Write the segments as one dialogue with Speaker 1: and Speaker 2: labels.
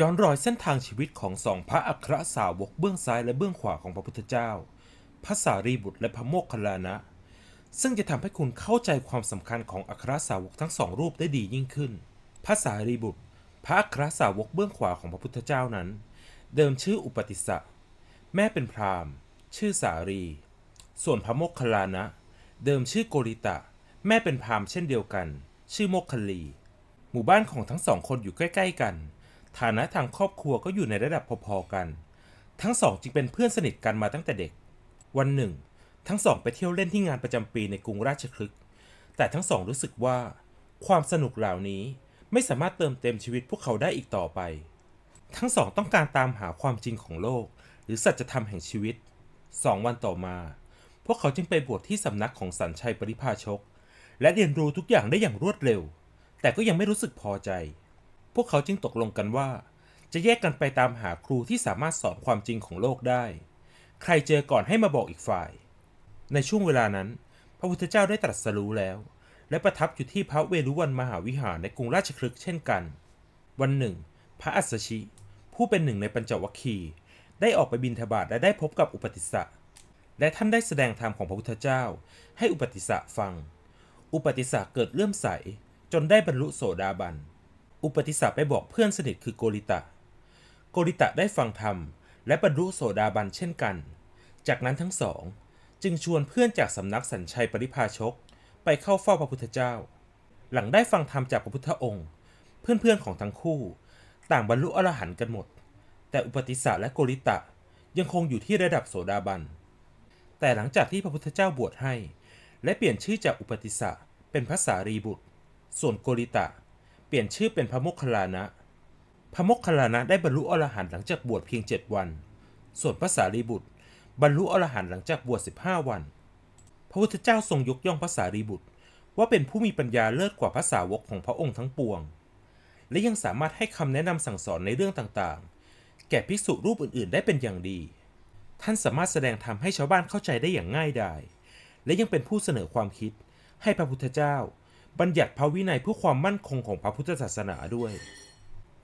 Speaker 1: ย้อนรอยเส้นทางชีวิตของสองพระอัครสาวกเบื้องซ้ายและเบื้องขวาของพระพุทธเจ้า พระสารีบุตรและพระโมคคัลลานะ ซึ่งจะทำให้คุณเข้าใจความสำคัญของอัครสาวกทั้งสองรูปได้ดียิ่งขึ้น พระสารีบุตร พระอัครสาวกเบื้องขวาของพระพุทธเจ้านั้น เดิมชื่ออุปติสสะ แม่เป็นพราหมณ์ ชื่อสารี ส่วนพระโมคคัลลานะ เดิมชื่อโกริตะ แม่เป็นพราหมณ์เช่นเดียวกัน ชื่อโมคคลี หมู่บ้านของทั้งสองคนอยู่ใกล้ๆกันฐานะทางครอบครัวก็อยู่ในระดับพอๆกัน ทั้งสองจึงเป็นเพื่อนสนิทกันมาตั้งแต่เด็ก วันหนึ่งทั้งสองไปเที่ยวเล่นที่งานประจำปีในกรุงราชคลึก แต่ทั้งสองรู้สึกว่า ความสนุกเหล่านี้ไม่สามารถเติมเต็มชีวิตพวกเขาได้อีกต่อไป ทั้งสองต้องการตามหาความจริงของโลก หรือสัจธรรมแห่งชีวิตสองวันต่อมา พวกเขาจึงไปบวชที่สำนักของสันชัยปริพาชก และเรียนรู้ทุกอย่างได้อย่างรวดเร็ว แต่ก็ยังไม่รู้สึกพอใจพวกเขาจึงตกลงกันว่า จะแยกกันไปตามหาครูที่สามารถสอนความจริงของโลกได้ ใครเจอก่อนให้มาบอกอีกฝ่าย ในช่วงเวลานั้น พระพุทธเจ้าได้ตรัสรู้แล้ว และประทับอยู่ที่พระเวรุวันมหาวิหารในกรุงราชคลึกเช่นกัน วันหนึ่ง พระอัสสชิ ผู้เป็นหนึ่งในปัญจวัคคีย์ได้ออกไปบินธบาตและได้พบกับอุปติสสะและท่านได้แสดงธรรมของพระพุทธเจ้าให้อุปติสสะฟัง อุปติสสะเกิดเลื่อมใส จนได้บรรลุโสดาบันอุปติสสะไปบอกเพื่อนสนิทคือโกริตะ โกริตะได้ฟังธรรม และบรรลุโสดาบันเช่นกัน จากนั้นทั้งสอง จึงชวนเพื่อนจากสำนักสัญชัยปริพาชกไปเข้าเฝ้าพระพุทธเจ้า หลังได้ฟังธรรมจากพระพุทธองค์ เพื่อนๆของทั้งคู่ ต่างบรรลุอรหันต์กันหมด แต่อุปติสสะและโกริตะยังคงอยู่ที่ระดับโสดาบัน แต่หลังจากที่พระพุทธเจ้าบวชให้ และเปลี่ยนชื่อจากอุปติสสะเป็นพระสารีบุตร ส่วนโกริตะลี่ยนชื่อเป็นพระมกคลานะพระมกคลานะได้บรรลุอรหันต์หลังจากบวชเพียง7 วัน ส่วนพระสารีบุตร บรรลุอรหันต์หลังจากบวช15 วัน พระพุทธเจ้าทรงยกย่องพระสารีบุตร ว่าเป็นผู้มีปัญญาเลิศกว่าพระสาวกของพระองค์ทั้งปวง และยังสามารถให้คำแนะนำสั่งสอนในเรื่องต่างๆ แก่ภิกษุรูปอื่นๆได้เป็นอย่างดี ท่านสามารถแสดงธรรมให้ชาวบ้านเข้าใจได้อย่างง่ายดาย และยังเป็นผู้เสนอความคิดให้พระพุทธเจ้าบัญญัติพระวินัยเพื่อความมั่นคงของพระพุทธศาสนาด้วย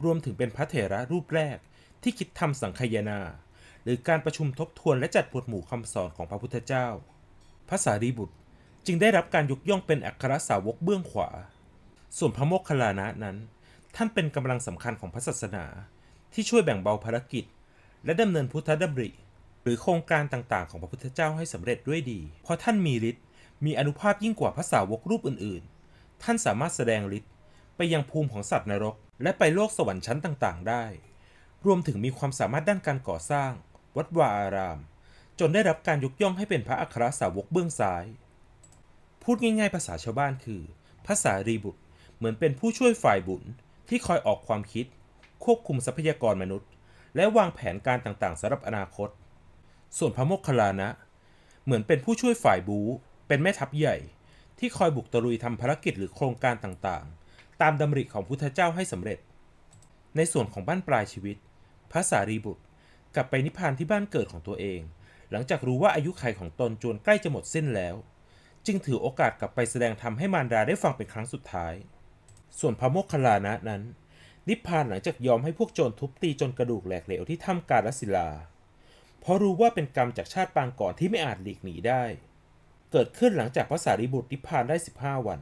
Speaker 1: รวมถึงเป็นพระเถระรูปแรกที่คิดทำสังคยนา หรือการประชุมทบทวนและจัดบทหมู่คำสอนของพระพุทธเจ้าพระสารีบุตรจึงได้รับการยกย่องเป็นอัครสาวกเบื้องขวา ส่วนพระโมคคัลลานะนั้น ท่านเป็นกำลังสำคัญของพระศาสนา ที่ช่วยแบ่งเบาภารกิจ และดำเนินพุทธดำริหรือโครงการต่างๆ ของพระพุทธเจ้าให้สำเร็จด้วยดี เพราะท่านมีฤทธิ์มีอนุภาพยิ่งกว่าพระสาวกรูปอื่นท่านสามารถแสดงฤทธิ์ไปยังภูมิของสัตว์นรก และไปโลกสวรรค์ชั้นต่างๆได้ รวมถึงมีความสามารถด้านการก่อสร้าง วัดวาอาราม จนได้รับการยกย่องให้เป็นพระอัครสาวกเบื้องซ้าย พูดง่ายๆภาษาชาวบ้านคือ ภาษารีบุตรเหมือนเป็นผู้ช่วยฝ่ายบุญที่คอยออกความคิด ควบคุมทรัพยากรมนุษย์ และวางแผนการต่างๆสำหรับอนาคต ส่วนพระโมคคัลลานะเหมือนเป็นผู้ช่วยฝ่ายบูเป็นแม่ทัพใหญ่ที่คอยบุกตะลุยทำภารกิจหรือโครงการต่างๆ ตามดำริของพุทธเจ้าให้สำเร็จ ในส่วนของบ้านปลายชีวิต พระสารีบุตร กลับไปนิพพานที่บ้านเกิดของตัวเอง หลังจากรู้ว่าอายุขัยของตนจวนใกล้จะหมดสิ้นแล้ว จึงถือโอกาสกลับไปแสดงธรรมให้มารดาได้ฟังเป็นครั้งสุดท้าย ส่วนพระโมคคัลลานะนั้น นิพพานหลังจากยอมให้พวกโจรทุบตีจนกระดูกแหลกเหลวที่ถ้ำกาลศิลา เพราะรู้ว่าเป็นกรรมจากชาติปางก่อนที่ไม่อาจหลีกหนีได้เกิดขึ้นหลังจากพระสารีบุตรนิพพานได้ 15 วัน